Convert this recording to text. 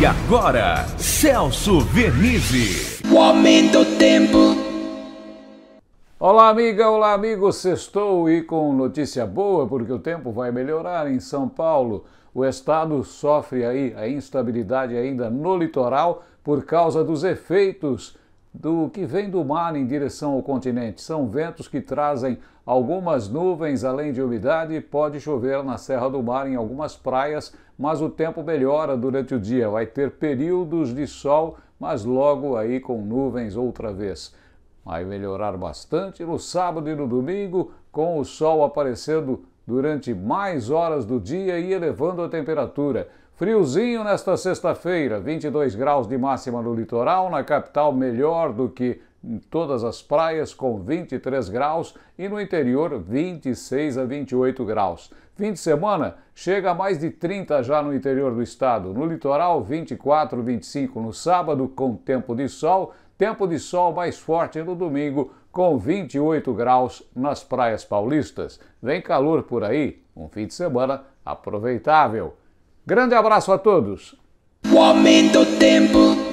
E agora, Celso Vernizzi. O aumento do tempo. Olá, amiga, olá, amigo. Sextou e com notícia boa, porque o tempo vai melhorar em São Paulo. O estado sofre aí a instabilidade ainda no litoral por causa dos efeitos do que vem do mar em direção ao continente. São ventos que trazem algumas nuvens, além de umidade, pode chover na Serra do Mar em algumas praias, mas o tempo melhora durante o dia. Vai ter períodos de sol, mas logo aí com nuvens outra vez. Vai melhorar bastante no sábado e no domingo, com o sol aparecendo durante mais horas do dia e elevando a temperatura. Friozinho nesta sexta-feira, 22 graus de máxima no litoral, na capital melhor do que em todas as praias com 23 graus e no interior 26 a 28 graus. Fim de semana chega a mais de 30 já no interior do estado, no litoral 24, 25 no sábado com tempo de sol, tempo de sol mais forte no domingo com 28 graus nas praias paulistas. Vem calor por aí, um fim de semana aproveitável. Grande abraço a todos. O aumento tempo.